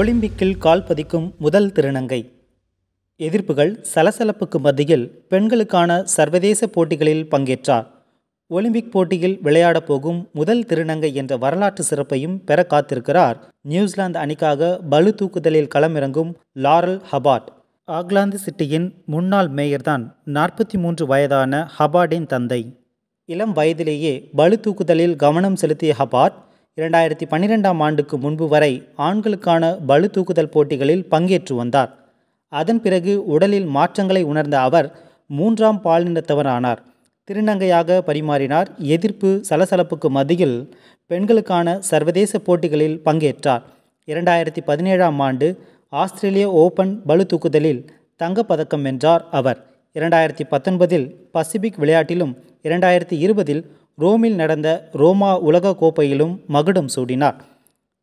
ஒலிம்பிக்கில் கால் பதிக்கும் முதல் திருநங்கை எதிர்ப்புகள் சலசலப்புக்கு மத்தியில் பெண்களுக்கான சர்வதேச போட்டிகளில் பங்கேற்றார் ஒலிம்பிக் போட்டியில் விளையாடப் போகும் முதல் திருநங்கை என்ற வரலாற்று சிறப்பையும் பெற காத்திருக்கிறார் நியூசிலாந்து அணிக்காக பலு தூக்குதலில் களமிறங்கும் லாரல் ஹபாட் ஆக்லாந்து சிட்டியின் முன்னாள் மேயர்தான் நாற்பத்தி மூன்று வயதான ஹபார்டின் தந்தை இளம் வயதிலேயே பளு தூக்குதலில் கவனம் செலுத்திய ஹபார்ட் இரண்டாயிரத்தி பன்னிரெண்டாம் ஆண்டுக்கு முன்பு வரை ஆண்களுக்கான பளு தூக்குதல் போட்டிகளில் பங்கேற்று வந்தார் அதன் பிறகு உடலில் மாற்றங்களை உணர்ந்த அவர் மூன்றாம் பாலினத்தவரானார் திருநங்கையாக பரிமாறினார் எதிர்ப்பு சலசலப்புக்கு மத்தியில் பெண்களுக்கான சர்வதேச போட்டிகளில் பங்கேற்றார் இரண்டாயிரத்தி பதினேழாம் ஆண்டு ஆஸ்திரேலிய ஓபன் பளு தூக்குதலில் தங்கப்பதக்கம் வென்றார் அவர் இரண்டாயிரத்தி பத்தொன்பதில் பசிபிக் விளையாட்டிலும் இரண்டாயிரத்தி இருபதில் ரோமில் நடந்த ரோமா உலக கோப்பையிலும் மகுடம் சூடினார்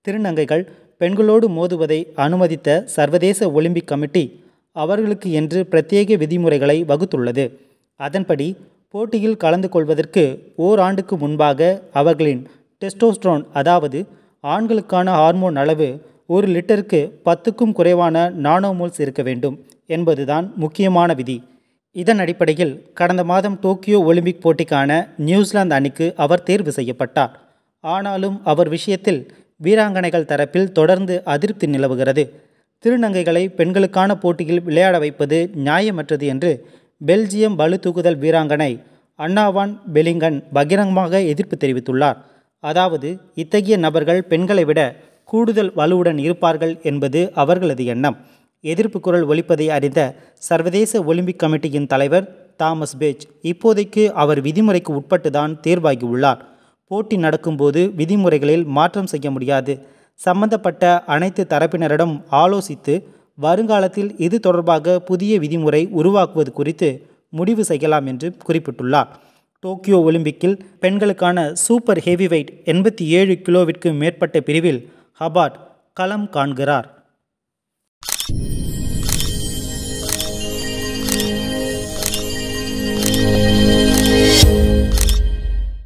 திருநங்கைகள் பெண்களோடு மோதுவதை அனுமதித்த சர்வதேச ஒலிம்பிக் கமிட்டி அவர்களுக்கு என்று பிரத்யேக விதிமுறைகளை வகுத்துள்ளது அதன்படி போட்டியில் கலந்து கொள்வதற்கு ஓராண்டுக்கு முன்பாக அவர்களின் டெஸ்டோஸ்ட்ரோன் அதாவது ஆண்களுக்கான ஹார்மோன் அளவு ஒரு லிட்டருக்கு பத்துக்கும் குறைவான நானோமோல்ஸ் இருக்க வேண்டும் என்பதுதான் முக்கியமான விதி இதன் அடிப்படையில் கடந்த மாதம் டோக்கியோ ஒலிம்பிக் போட்டிக்கான நியூசிலாந்து அணிக்கு அவர் தேர்வு செய்யப்பட்டார் ஆனாலும் அவர் விஷயத்தில் வீராங்கனைகள் தரப்பில் தொடர்ந்து அதிருப்தி நிலவுகிறது திருநங்கைகளை பெண்களுக்கான போட்டியில் விளையாட வைப்பது நியாயமற்றது என்று பெல்ஜியம் பளு தூக்குதல் வீராங்கனை அண்ணாவான் பெலிங்கன் பகிரங்கமாக எதிர்ப்பு தெரிவித்துள்ளார் அதாவது இத்தகைய நபர்கள் பெண்களை விட கூடுதல் வலுவுடன் இருப்பார்கள் என்பது அவர்களது எண்ணம் எதிர்ப்பு குரல் ஒழிப்பதை அறிந்த சர்வதேச ஒலிம்பிக் கமிட்டியின் தலைவர் தாமஸ் பேஜ் இப்போதைக்கு அவர் விதிமுறைக்கு உட்பட்டுதான் தேர்வாகியுள்ளார் போட்டி நடக்கும்போது விதிமுறைகளில் மாற்றம் செய்ய முடியாது சம்பந்தப்பட்ட அனைத்து தரப்பினரிடம் ஆலோசித்து வருங்காலத்தில் இது தொடர்பாக புதிய விதிமுறை உருவாக்குவது குறித்து முடிவு செய்யலாம் என்று குறிப்பிட்டுள்ளார் டோக்கியோ ஒலிம்பிக்கில் பெண்களுக்கான சூப்பர் ஹெவிவெயிட் எண்பத்தி ஏழு கிலோவிற்கு மேற்பட்ட பிரிவில் ஹபாட் களம் காண்கிறார்